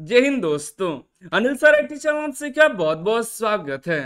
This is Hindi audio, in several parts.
जय हिंद दोस्तों Anil sir I T channel से क्या बहुत बहुत स्वागत है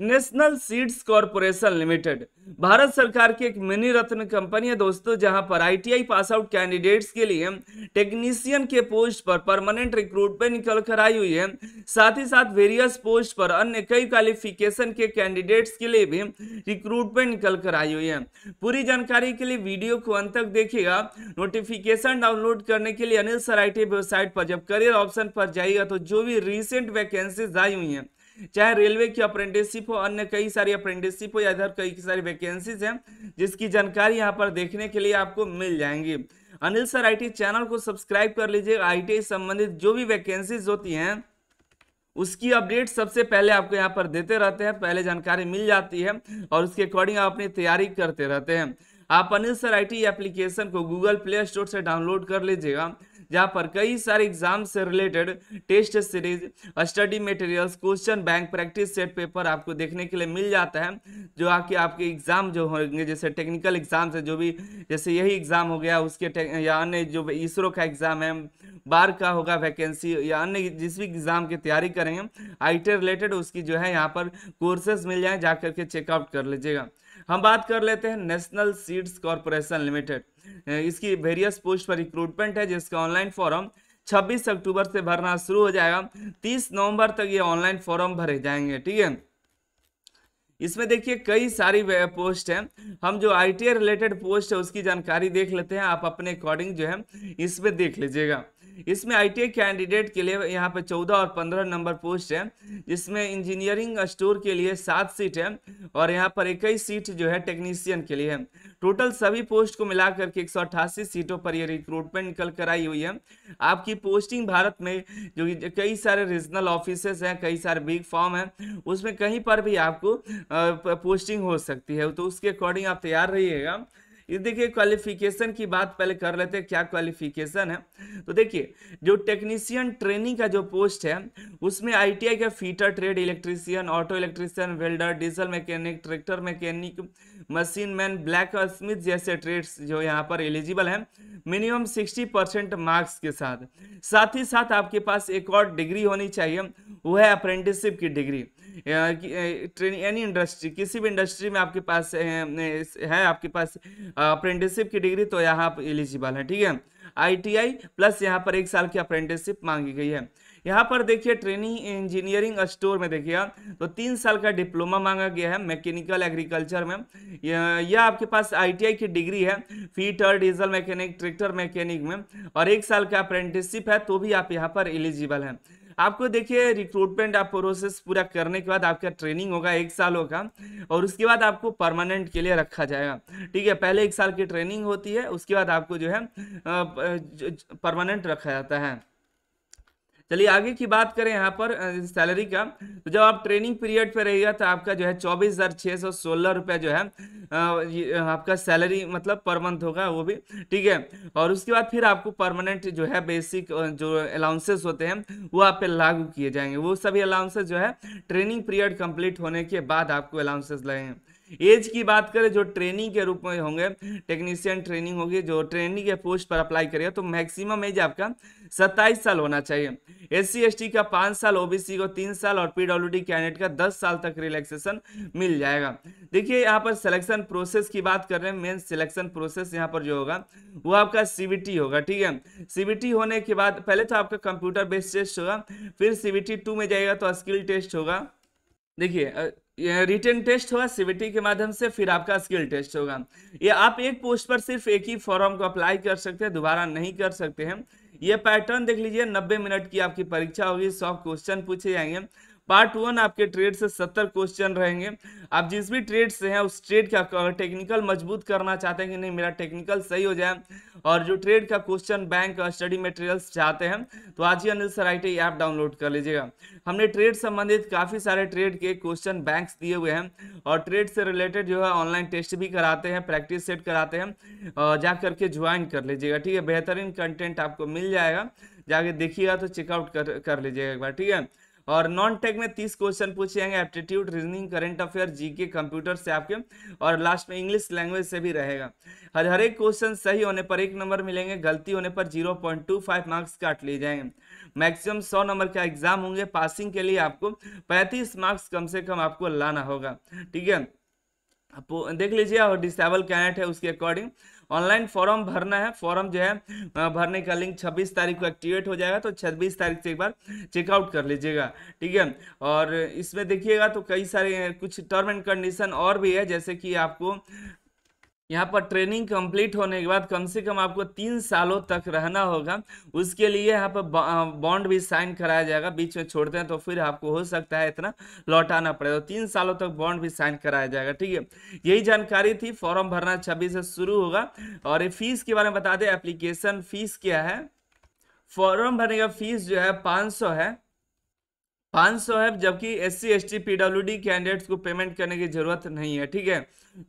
national seeds corporation limited Bharat सरकार की एक मिनी रत्न कंपनी है दोस्तों जहां पर आईटीआई पास आउट कैंडिडेट्स के लिए टेक्नीशियन के पोस्ट पर परमानेंट रिक्रूटमेंट निकल कर आई हुई है साथ ही साथ वेरियस पोस्ट पर अन्य कई क्वालिफिकेशन के कैंडिडेट्स के लिए भी रिक्रूटमेंट निकल कर आई हुई है पूरी जानकारी के लिए वीडियो को अंत तक देखिएगा नोटिफिकेशन डाउनलोड करने के लिए अनिल सर आई वेबसाइट पर जब करियर ऑप्शन पर जाइएगा तो जो भी रिसेंट वैकेंसीज आई हुई हैं चाहे रेलवे की अप्रेंटिसशिप हो अन्य कई सारी अप्रेंटिसशिप हो या इधर कई सारी वैकेंसीज हैं जिसकी जानकारी यहाँ पर देखने के लिए आपको मिल जाएंगी अनिल सर आईटी चैनल को सब्सक्राइब कर लीजिए आईटीआई संबंधित जो भी वैकेंसीज होती हैं उसकी अपडेट सबसे पहले आपको यहाँ पर देते रहते हैं पहले जानकारी मिल जाती है और उसके अकॉर्डिंग आप अपनी तैयारी करते रहते हैं आप अनिल सर आई एप्लीकेशन को गूगल प्ले स्टोर से डाउनलोड कर लीजिएगा जहां पर कई सारे एग्जाम से related test series study materials question bank practice set paper आपको देखने के लिए मिल जाता है जो आके आपके एग्जाम जो होंगे जैसे टेक्निकल एग्जाम से जो भी जैसे यही एग्जाम हो गया उसके या अन्य जो इसरो का एग्जाम है बार का होगा वैकेंसी या अन्य जिस भी एग्जाम की तैयारी करेंगे आई रिलेटेड उसकी जो है यहाँ पर कोर्सेज मिल जाए जा करके चेकआउट कर लीजिएगा हम बात कर लेते हैं नेशनल सीड्स कॉरपोरेशन लिमिटेड इसकी वेरियस पोस्ट पर रिक्रूटमेंट है जिसका ऑनलाइन फॉरम 26 अक्टूबर से भरना शुरू हो जाएगा 30 नवंबर तक ये ऑनलाइन फॉरम भरे जाएंगे ठीक है इसमें देखिए कई सारी पोस्ट हैं हम जो आई रिलेटेड पोस्ट है उसकी जानकारी देख लेते हैं आप अपने अकॉर्डिंग जो है इसमें देख लीजिएगा इसमें आई कैंडिडेट के लिए यहाँ पे चौदह और पंद्रह नंबर पोस्ट है जिसमें इंजीनियरिंग स्टोर के लिए सात सीट है और यहाँ पर इक्कीस सीट जो है टेक्नीशियन के लिए है टोटल सभी पोस्ट को मिलाकर के एक सीटों पर ये रिक्रूटमेंट निकल कर आई हुई है आपकी पोस्टिंग भारत में जो कई सारे रीजनल ऑफिस हैं कई सारे बिग फॉर्म हैं उसमें कहीं पर भी आपको पोस्टिंग हो सकती है तो उसके अकॉर्डिंग आप तैयार रहिएगा इस देखिए क्वालिफिकेशन की बात पहले कर लेते हैं क्या क्वालिफिकेशन है तो देखिए जो टेक्नीशियन ट्रेनिंग का जो पोस्ट है उसमें आईटीआई का fitter trade electrician auto electrician welder diesel mechanic tractor mechanic machine man blacksmith जैसे ट्रेड्स जो यहाँ पर एलिजिबल हैं मिनिमम सिक्सटी परसेंट मार्क्स के साथ साथ ही साथ आपके पास एक और डिग्री होनी चाहिए वो है अप्रेंटिसशिप की डिग्री ट्रेनिंग एनी इंडस्ट्री किसी भी इंडस्ट्री में आपके पास है, है आपके पास अप्रेंटिसशिप की डिग्री तो यहाँ आप एलिजिबल है ठीक है आईटीआई प्लस यहाँ पर एक साल की अप्रेंटिसशिप मांगी गई है यहाँ पर देखिए ट्रेनिंग इंजीनियरिंग स्टोर में देखिए तो तीन साल का डिप्लोमा मांगा गया है मैकेनिकल एग्रीकल्चर में यह आपके पास आईटीआई की डिग्री है fitter diesel mechanic tractor mechanic में और एक साल का अप्रेंटिसशिप है तो भी आप यहाँ पर एलिजिबल हैं आपको देखिए रिक्रूटमेंट आप प्रोसेस पूरा करने के बाद आपका ट्रेनिंग होगा एक साल होगा और उसके बाद आपको परमानेंट के लिए रखा जाएगा ठीक है पहले एक साल की ट्रेनिंग होती है उसके बाद आपको जो है परमानेंट रखा जाता है चलिए आगे की बात करें यहाँ पर सैलरी का तो जब आप ट्रेनिंग पीरियड पे रहेगा तो आपका जो है चौबीस हजार छः सौ सोलह रुपया जो है आपका सैलरी मतलब पर मंथ होगा वो भी ठीक है और उसके बाद फिर आपको परमानेंट जो है बेसिक जो अलाउंसेस होते हैं वो आप पे लागू किए जाएंगे वो सभी अलाउंसेस जो है ट्रेनिंग पीरियड कंप्लीट होने के बाद आपको अलाउंसेस लगेंगे एज की बात करें जो ट्रेनिंग के रूप में होंगे टेक्नीशियन ट्रेनिंग होगी जो ट्रेनिंग के पोस्ट पर अप्लाई करेगा तो मैक्सिमम एज आपका सत्ताईस साल होना चाहिए एस सी का पाँच साल ओबीसी को तीन साल और पीडब्ल्यू डी कैंडिडेट का दस साल तक रिलैक्सेशन मिल जाएगा देखिए यहाँ पर सिलेक्शन प्रोसेस की बात कर रहे हैं मेन सिलेक्शन प्रोसेस यहाँ पर जो होगा वो आपका सी होगा ठीक है सी होने के बाद पहले तो आपका कंप्यूटर बेस्ड टेस्ट होगा फिर सी टू में जाएगा तो स्किल टेस्ट होगा देखिए रिटर्न टेस्ट होगा सीबीटी के माध्यम से फिर आपका स्किल टेस्ट होगा ये आप एक पोस्ट पर सिर्फ एक ही फॉर्म को अप्लाई कर सकते हैं दोबारा नहीं कर सकते हैं ये पैटर्न देख लीजिए 90 मिनट की आपकी परीक्षा होगी सौ क्वेश्चन पूछे जाएंगे पार्ट वन आपके ट्रेड से सत्तर क्वेश्चन रहेंगे आप जिस भी ट्रेड से हैं उस ट्रेड का टेक्निकल मजबूत करना चाहते हैं कि नहीं मेरा टेक्निकल सही हो जाए और जो ट्रेड का क्वेश्चन बैंक स्टडी मटेरियल्स चाहते हैं तो आज ही Anil sir I app download कर लीजिएगा हमने ट्रेड संबंधित काफ़ी सारे ट्रेड के क्वेश्चन बैंक दिए हुए हैं और ट्रेड से रिलेटेड जो है ऑनलाइन टेस्ट भी कराते हैं प्रैक्टिस सेट कराते हैं जा करके ज्वाइन कर लीजिएगा ठीक है बेहतरीन कंटेंट आपको मिल जाएगा जाके देखिएगा तो चेकआउट कर कर लीजिएगा एक बार ठीक है और नॉन टेक में तीस क्वेश्चन पूछे जाएंगे aptitude reasoning current affair GK computer से आपके और लास्ट में इंग्लिश लैंग्वेज से भी रहेगा हर हर एक क्वेश्चन सही होने पर एक नंबर मिलेंगे गलती होने पर zero point two five marks काट लिए जाएंगे मैक्सिमम सौ नंबर का एग्जाम होंगे पासिंग के लिए आपको पैंतीस मार्क्स कम से कम आपको लाना होगा ठीक है देख लीजिए और डिसेबल कैनेट है उसके अकॉर्डिंग ऑनलाइन फॉर्म भरना है फॉर्म जो है भरने का लिंक 26 तारीख को एक्टिवेट हो जाएगा तो 26 तारीख से एक बार चेकआउट कर लीजिएगा ठीक है और इसमें देखिएगा तो कई सारे कुछ टर्म एंड कंडीशन और भी है जैसे कि आपको यहाँ पर ट्रेनिंग कंप्लीट होने के बाद कम से कम आपको तीन सालों तक रहना होगा उसके लिए यहाँ पर बॉन्ड भी साइन कराया जाएगा बीच में छोड़ते हैं तो फिर आपको हो सकता है इतना लौटाना पड़ेगा तो तीन सालों तक बॉन्ड भी साइन कराया जाएगा ठीक है यही जानकारी थी फॉर्म भरना छब्बीस से शुरू होगा और ये फीस के बारे में बता दें एप्लीकेशन फीस क्या है फॉर्म भरने का फीस जो है पाँच है पाँच सौ है जबकि S C S T P W D candidates को पेमेंट करने की जरूरत नहीं है ठीक है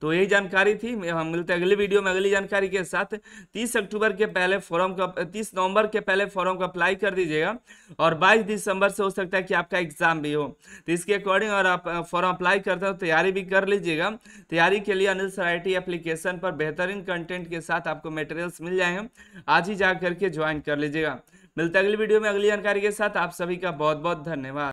तो यही जानकारी थी हम मिलते हैं अगले वीडियो में अगली जानकारी के साथ तीस अक्टूबर के पहले फॉर्म का तीस नवंबर के पहले फॉर्म का अप्लाई कर दीजिएगा और बाईस दिसंबर से हो सकता है कि आपका एग्जाम भी हो तो इसके अकॉर्डिंग और आप फॉर्म अप्लाई करते हो तैयारी भी कर लीजिएगा तैयारी के लिए अनिल सराइटी एप्लीकेशन पर बेहतरीन कंटेंट के साथ आपको मटेरियल्स मिल जाएंगे आज ही जा करके ज्वाइन कर लीजिएगा मिलते अगली वीडियो में अगली जानकारी के साथ आप सभी का बहुत बहुत धन्यवाद